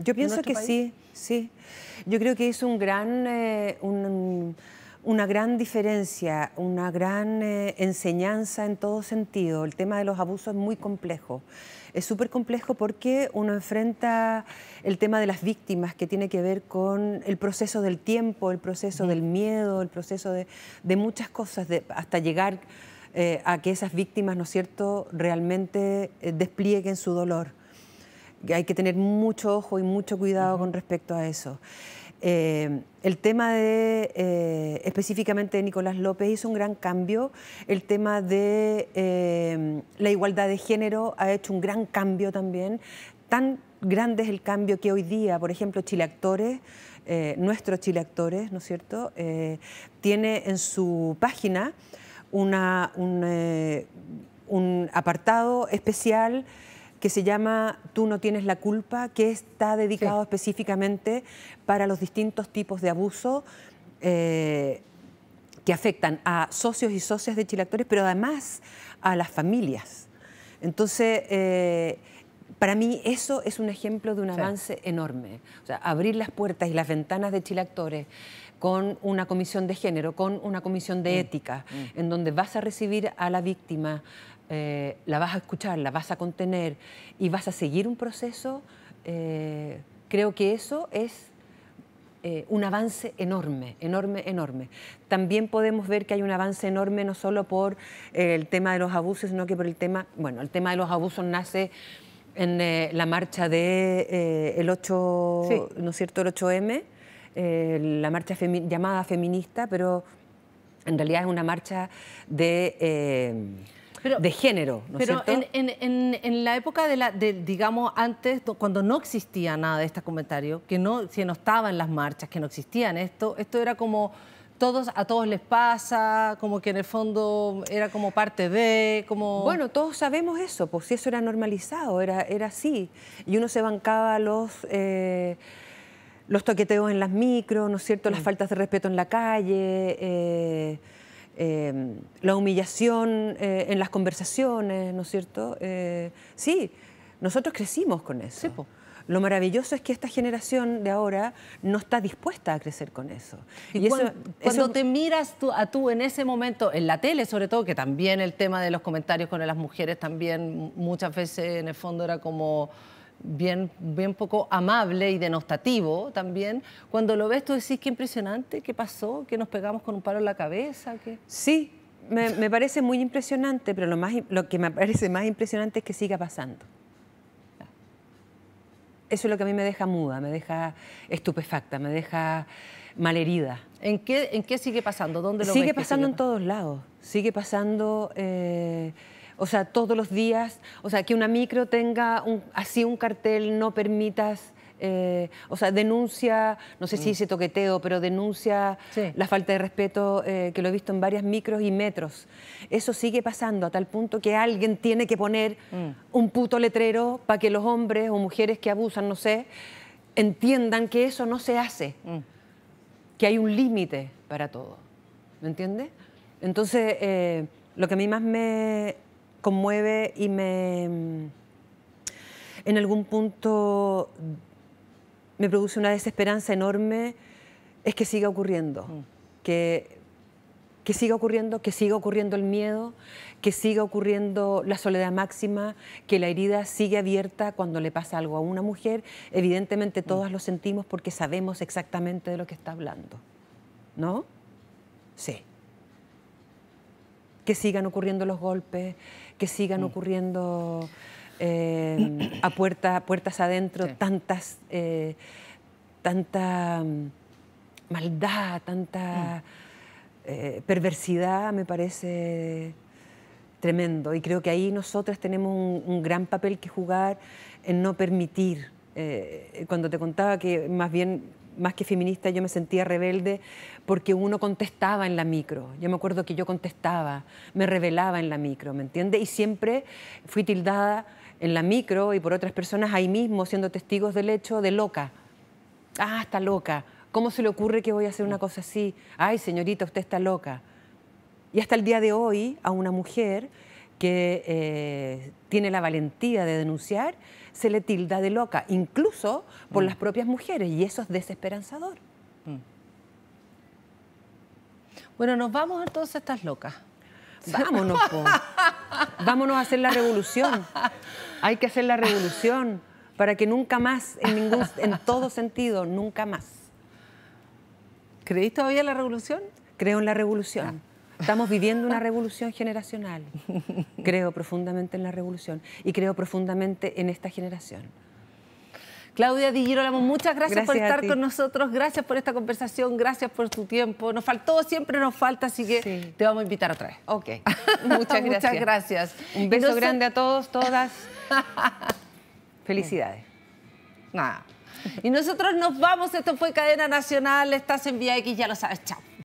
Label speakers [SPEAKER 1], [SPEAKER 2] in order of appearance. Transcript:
[SPEAKER 1] Yo pienso que sí, sí. Yo creo que es un gran, eh, una gran diferencia, una gran eh, enseñanza en todo sentido. El tema de los abusos es muy complejo. Es súper complejo porque uno enfrenta el tema de las víctimas, que tiene que ver con el proceso del tiempo, el proceso del miedo, el proceso de, muchas cosas, hasta llegar eh, a que esas víctimas, ¿no es cierto?, realmente desplieguen su dolor hay que tener mucho ojo y mucho cuidado con respecto a eso. Eh, el tema de, eh, específicamente de Nicolás López, hizo un gran cambio. El tema de eh, la igualdad de género ha hecho un gran cambio también. Tan grande es el cambio que hoy día, por ejemplo, Chile Actores, nuestros Chile Actores, ¿no es cierto?, tiene en su página una, un, un apartado especial que se llama Tú no tienes la culpa, que está dedicado específicamente para los distintos tipos de abuso. Eh, que afectan a socios y socias de Chilactores, pero además a las familias. Entonces, eh, para mí eso es un ejemplo de un avance enorme. O sea, abrir las puertas y las ventanas de Chilactores con una comisión de género, con una comisión de mm. ética, mm. en donde vas a recibir a la víctima, eh, la vas a escuchar, la vas a contener y vas a seguir un proceso, eh, creo que eso es eh, un avance enorme, enorme, enorme. También podemos ver que hay un avance enorme no solo por el tema de los abusos, sino que por el tema, bueno, el tema de los abusos nace en la marcha de el 8, ¿no es cierto?, el 8M, la marcha llamada feminista, pero en realidad es una marcha de de género, ¿no pero es cierto?
[SPEAKER 2] En, en, la época de, la, de, digamos, antes, cuando no existía nada de este comentario, que no, si no en las marchas, que no existían esto, esto era como todos a todos les pasa, como que en el fondo era como parte de, como Bueno, todos
[SPEAKER 1] sabemos eso, pues si eso era normalizado, era, era así. Y uno se bancaba los eh, los toqueteos en las micros, ¿no es cierto? Las mm. faltas de respeto en la calle, eh, Em, la humillación eh, en las conversaciones, ¿no es cierto? Eh, sí, nosotros crecimos con eso. lo maravilloso es que
[SPEAKER 2] esta generación de ahora no está dispuesta a crecer con eso. Y, cuando, te miras tú, a tú en ese momento, en la tele sobre todo, que también el tema de los comentarios con las mujeres también muchas veces en el fondo era como bien, bien poco amable y denostativo también. Cuando lo ves tú decís, qué impresionante, qué pasó, que nos pegamos con un palo en la cabeza. Sí,
[SPEAKER 1] me, parece muy impresionante, pero lo, más, lo que me parece más impresionante es que siga pasando. Eso es lo que a mí me deja muda, me deja estupefacta, me deja malherida.
[SPEAKER 2] ¿En qué, en qué sigue pasando? ¿Dónde lo Sigue pasando en
[SPEAKER 1] todos lados. Sigue pasando... Eh, o sea, todos los días, o sea, que una micro tenga así un cartel, no permitas eh, o sea, denuncia, no sé si mm. dice toqueteo, pero denuncia la falta de respeto eh, que lo he visto en varias micros y metros. Eso sigue pasando a tal punto que alguien tiene que poner mm. un puto letrero para que los hombres o mujeres que abusan, no sé, entiendan que eso no se hace, mm. que hay un límite para todo. ¿Me entiendes? Entonces, eh, lo que a mí más me, conmueve y me, mm, en algún punto, me produce una desesperanza enorme, es que siga ocurriendo, mm. que, que siga ocurriendo, que siga ocurriendo el miedo, que siga ocurriendo la soledad máxima, que la herida sigue abierta cuando le pasa algo a una mujer. Evidentemente mm. todas lo sentimos porque sabemos exactamente de lo que está hablando, ¿no? Sí que sigan ocurriendo los golpes, que sigan mm. ocurriendo eh, a puerta, puertas adentro tantas, eh, tanta mm, maldad, tanta mm. eh, perversidad, me parece tremendo. Y creo que ahí nosotras tenemos un gran papel que jugar en no permitir. cuando te contaba que más bien más que feminista, yo me sentía rebelde porque uno contestaba en la micro. Yo me acuerdo que yo contestaba, me revelaba en la micro, ¿me entiendes? Y siempre fui tildada en la micro y por otras personas ahí mismo, siendo testigos del hecho, de loca. Ah, está loca. ¿Cómo se le ocurre que voy a hacer una cosa así? Ay, señorita, usted está loca. Y hasta el día de hoy, a una mujer que eh, tiene la valentía de denunciar, se le tilda de loca, incluso por mm. las propias mujeres, y eso es desesperanzador. Mm. Bueno, nos vamos a todas estas locas. Vámonos, vámonos a hacer la revolución. Hay que hacer la revolución para que nunca más, en, ningún, en todo sentido, nunca más. ¿Creéis todavía en la revolución? Creo en la revolución. Estamos viviendo una revolución generacional. Creo profundamente en la revolución y creo profundamente en esta generación.
[SPEAKER 2] Claudia Di muchas gracias, por estar con nosotros, gracias por esta conversación, gracias por tu tiempo. Nos faltó, siempre nos falta, así que te vamos a invitar otra vez. Ok, muchas gracias. muchas gracias. Un beso grande a todos, todas. Felicidades. Nada. Y nosotros nos vamos, esto fue Cadena Nacional, estás en VIX, ya lo sabes, chao.